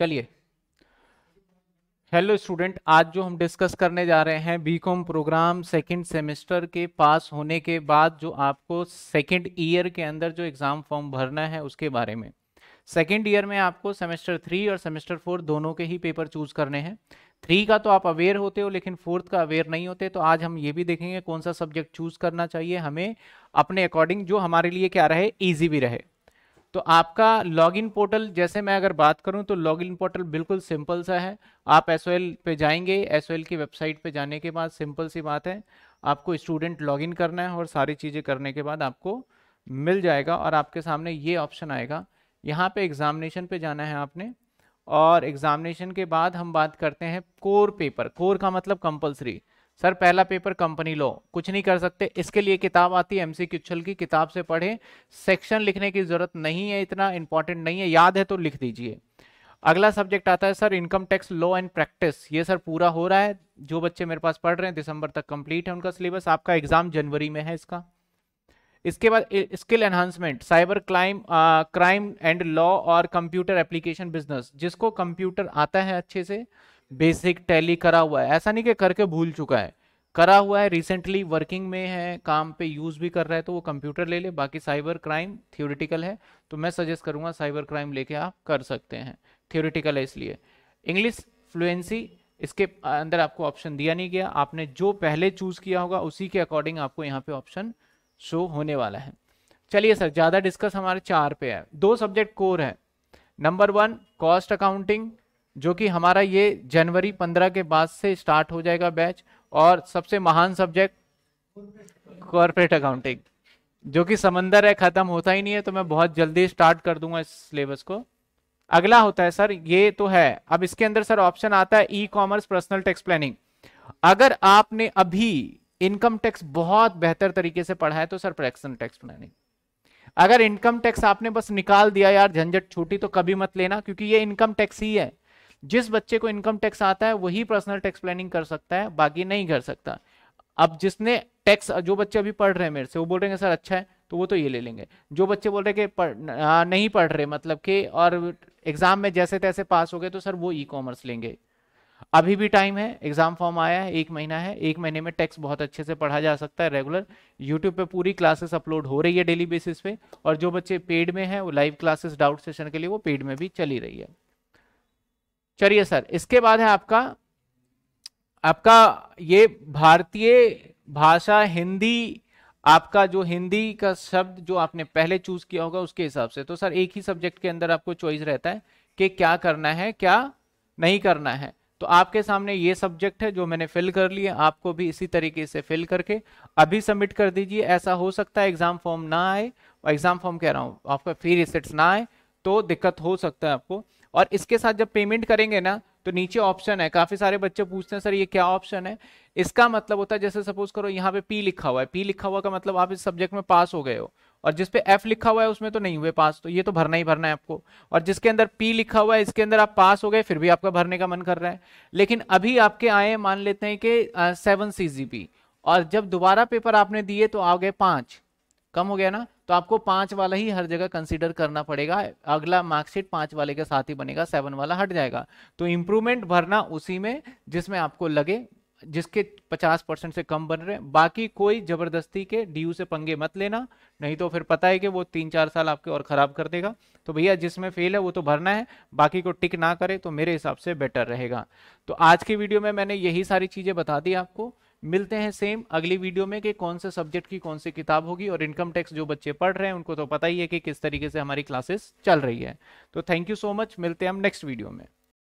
चलिए hello student आज जो हम डिस्कस करने जा रहे हैं बीकॉम प्रोग्राम सेकंड सेमेस्टर के पास होने के बाद जो आपको सेकंड ईयर के अंदर जो एग्ज़ाम फॉर्म भरना है उसके बारे में सेकंड ईयर में आपको सेमेस्टर थ्री और सेमेस्टर फोर दोनों के ही पेपर चूज करने हैं थ्री का तो आप अवेयर होते हो लेकिन फोर्थ का अवेयर नहीं होते तो आज हम ये भी देखेंगे कौन सा सब्जेक्ट चूज करना चाहिए हमें अपने अकॉर्डिंग जो हमारे लिए क्या रहे ईजी भी रहे तो आपका लॉगिन पोर्टल जैसे मैं अगर बात करूं तो लॉगिन पोर्टल बिल्कुल सिंपल सा है आप एस पे जाएंगे एस की वेबसाइट पे जाने के बाद सिंपल सी बात है आपको स्टूडेंट लॉगिन करना है और सारी चीज़ें करने के बाद आपको मिल जाएगा और आपके सामने ये ऑप्शन आएगा यहाँ पे एग्ज़ामिनेशन पे जाना है आपने और एग्ज़ामिनेशन के बाद हम बात करते हैं कोर पेपर कोर का मतलब कंपलसरी सर पहला पेपर कंपनी लो कुछ नहीं कर सकते इसके लिए किताब आती है एमसी क्यूचल की किताब से पढ़े सेक्शन लिखने की जरूरत नहीं है इतना इंपॉर्टेंट नहीं है याद है तो लिख दीजिए अगला सब्जेक्ट आता है sir income tax law and practice ये सर पूरा हो रहा है जो बच्चे मेरे पास पढ़ रहे हैं दिसंबर तक कंप्लीट है उनका सिलेबस आपका एग्जाम जनवरी में है इसका इसके बाद skill enhancement cyber crime crime and law और कंप्यूटर एप्लीकेशन बिजनेस जिसको कंप्यूटर आता है अच्छे से बेसिक टैली करा हुआ है ऐसा नहीं कि करके भूल चुका है करा हुआ है रिसेंटली वर्किंग में है काम पे यूज़ भी कर रहा है तो वो कंप्यूटर ले ले बाकी साइबर क्राइम थियोरिटिकल है तो मैं सजेस्ट करूंगा साइबर क्राइम लेके आप कर सकते हैं थियोरिटिकल है इसलिए इंग्लिश फ्लुएंसी इसके अंदर आपको ऑप्शन दिया नहीं गया आपने जो पहले चूज़ किया होगा उसी के अकॉर्डिंग आपको यहाँ पे ऑप्शन शो होने वाला है चलिए सर ज़्यादा डिस्कस हमारे चार पे है दो सब्जेक्ट कोर है नंबर वन कॉस्ट अकाउंटिंग जो कि हमारा ये जनवरी 15 के बाद से स्टार्ट हो जाएगा बैच और सबसे महान सब्जेक्ट कॉरपोरेट अकाउंटिंग जो कि समंदर है ख़त्म होता ही नहीं है तो मैं बहुत जल्दी स्टार्ट कर दूंगा इस सिलेबस को अगला होता है सर ये तो है अब इसके अंदर सर ऑप्शन आता है E commerce personal tax planning अगर आपने अभी इनकम टैक्स बहुत बेहतर तरीके से पढ़ा है तो सर पर्सनल टैक्स प्लानिंग अगर इनकम टैक्स आपने बस निकाल दिया यार झंझट छोटी तो कभी मत लेना क्योंकि ये इनकम टैक्स ही है जिस बच्चे को इनकम टैक्स आता है वही पर्सनल टैक्स प्लानिंग कर सकता है बाकी नहीं कर सकता अब जिसने टैक्स जो बच्चे अभी पढ़ रहे हैं मेरे से वो बोल रहे हैं सर अच्छा है तो वो तो ये ले लेंगे जो बच्चे बोल रहे कि पढ़ नहीं पढ़ रहे मतलब कि और एग्जाम में जैसे तैसे पास हो गए तो सर वो ई कॉमर्स लेंगे अभी भी टाइम है एग्जाम फॉर्म आया है एक महीना है एक महीने में टैक्स बहुत अच्छे से पढ़ा जा सकता है रेगुलर यूट्यूब पे पूरी क्लासेस अपलोड हो रही है डेली बेसिस पे और जो बच्चे पेड में हैं वो लाइव क्लासेस डाउट सेशन के लिए वो पेड में भी चली रही है चलिए सर इसके बाद है आपका आपका ये भारतीय भाषा हिंदी आपका जो हिंदी का शब्द जो आपने पहले चूज किया होगा उसके हिसाब से तो सर एक ही सब्जेक्ट के अंदर आपको चॉइस रहता है कि क्या करना है क्या नहीं करना है तो आपके सामने ये सब्जेक्ट है जो मैंने फिल कर लिए आपको भी इसी तरीके से फिल करके अभी सबमिट कर दीजिए ऐसा हो सकता है एग्जाम फॉर्म ना आए एग्जाम फॉर्म कह रहा हूँ आपका फी रिसेट्स ना आए तो दिक्कत हो सकता है आपको और इसके साथ जब पेमेंट करेंगे ना तो नीचे ऑप्शन है काफी सारे बच्चे पूछते हैं सर ये क्या ऑप्शन है इसका मतलब होता है जैसे सपोज करो यहाँ पे पी लिखा हुआ है पी लिखा हुआ का मतलब आप इस सब्जेक्ट में पास हो गए हो और जिसपे एफ लिखा हुआ है उसमें तो नहीं हुए पास तो ये तो भरना ही भरना है आपको और जिसके अंदर पी लिखा हुआ है इसके अंदर आप पास हो गए फिर भी आपका भरने का मन कर रहा है लेकिन अभी आपके आए मान लेते हैं कि सेवन सी और जब दोबारा पेपर आपने दिए तो आ गए पांच कम हो गया ना तो आपको पांच वाला ही हर जगह कंसीडर करना पड़ेगा अगला मार्कशीट पांच वाले के साथ ही बनेगा सेवन वाला हट जाएगा तो इंप्रूवमेंट भरना उसी में जिसमें आपको लगे जिसके 50 परसेंट से कम बन रहे हैं बाकी कोई जबरदस्ती के डी से पंगे मत लेना नहीं तो फिर पता है कि वो तीन चार साल आपके और ख़राब कर देगा तो भैया जिसमें फेल है वो तो भरना है बाकी को टिक ना करे तो मेरे हिसाब से बेटर रहेगा तो आज की वीडियो में मैंने यही सारी चीज़ें बता दी आपको मिलते हैं सेम अगली वीडियो में कि कौन से सब्जेक्ट की कौन सी किताब होगी और इनकम टैक्स जो बच्चे पढ़ रहे हैं उनको तो पता ही है कि किस तरीके से हमारी क्लासेस चल रही है तो थैंक यू सो मच मिलते हैं हम नेक्स्ट वीडियो में